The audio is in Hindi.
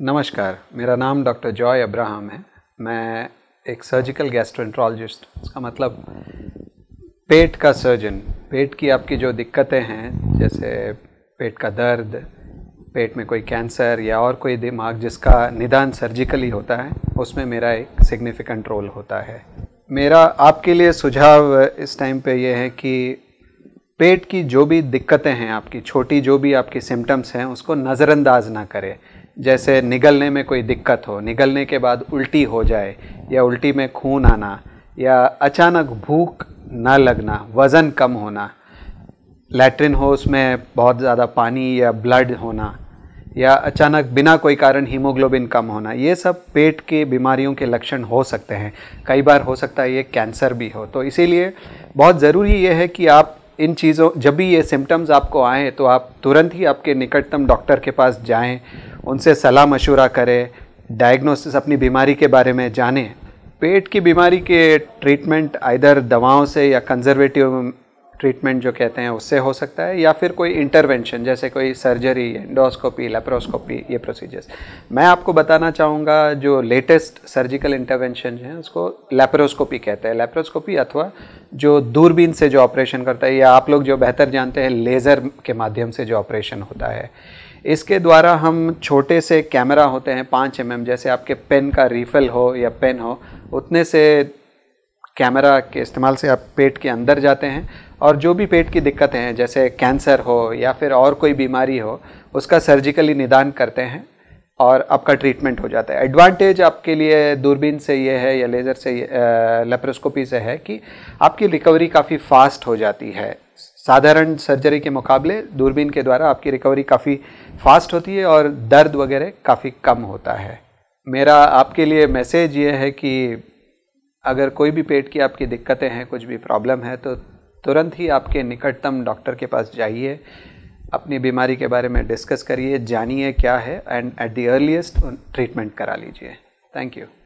नमस्कार मेरा नाम डॉक्टर जॉय अब्राहम है मैं एक सर्जिकल गैस्ट्रोएंट्रोलॉजिस्ट इसका मतलब पेट का सर्जन पेट की आपकी जो दिक्कतें हैं जैसे पेट का दर्द पेट में कोई कैंसर या और कोई दिमाग जिसका निदान सर्जिकली होता है उसमें मेरा एक सिग्निफिकेंट रोल होता है मेरा आपके लिए सुझाव इस टाइम पे ये है कि पेट की जो भी दिक्कतें हैं आपकी छोटी जो भी आपकी सिम्टम्स हैं उसको नज़रअंदाज ना करें जैसे निगलने में कोई दिक्कत हो निगलने के बाद उल्टी हो जाए या उल्टी में खून आना या अचानक भूख ना लगना वज़न कम होना लेटरिन हो उसमें बहुत ज़्यादा पानी या ब्लड होना या अचानक बिना कोई कारण हीमोग्लोबिन कम होना ये सब पेट के बीमारियों के लक्षण हो सकते हैं कई बार हो सकता है ये कैंसर भी हो तो इसीलिए बहुत ज़रूरी ये है कि आप इन चीज़ों जब भी ये सिम्टम्स आपको आएँ तो आप तुरंत ही आपके निकटतम डॉक्टर के पास जाएँ उनसे सलाह मशूरा करें डायग्नोसिस अपनी बीमारी के बारे में जानें पेट की बीमारी के ट्रीटमेंट इधर दवाओं से या कंजर्वेटिव ट्रीटमेंट जो कहते हैं उससे हो सकता है या फिर कोई इंटरवेंशन जैसे कोई सर्जरी एंडोस्कोपी लेप्रोस्कोपी ये प्रोसीजर्स मैं आपको बताना चाहूँगा जो लेटेस्ट सर्जिकल इंटरवेंशन है उसको लेप्रोस्कोपी कहते हैं लेप्रोस्कोपी अथवा जो दूरबीन से जो ऑपरेशन करता है या आप लोग जो बेहतर जानते हैं लेज़र के माध्यम से जो ऑपरेशन होता है इसके द्वारा हम छोटे से कैमरा होते हैं पाँच एम mm, जैसे आपके पेन का रिफिल हो या पेन हो उतने से कैमरा के इस्तेमाल से आप पेट के अंदर जाते हैं और जो भी पेट की दिक्कतें हैं जैसे कैंसर हो या फिर और कोई बीमारी हो उसका सर्जिकली निदान करते हैं और आपका ट्रीटमेंट हो जाता है एडवांटेज आपके लिए दूरबीन से ये है या लेज़र से लेप्रोस्कोपी से है कि आपकी रिकवरी काफ़ी फास्ट हो जाती है साधारण सर्जरी के मुकाबले दूरबीन के द्वारा आपकी रिकवरी काफ़ी फास्ट होती है और दर्द वगैरह काफ़ी कम होता है मेरा आपके लिए मैसेज ये है कि अगर कोई भी पेट की आपकी दिक्कतें हैं कुछ भी प्रॉब्लम है तो तुरंत ही आपके निकटतम डॉक्टर के पास जाइए अपनी बीमारी के बारे में डिस्कस करिए जानिए क्या है and at the earliest treatment करा लीजिए थैंक यू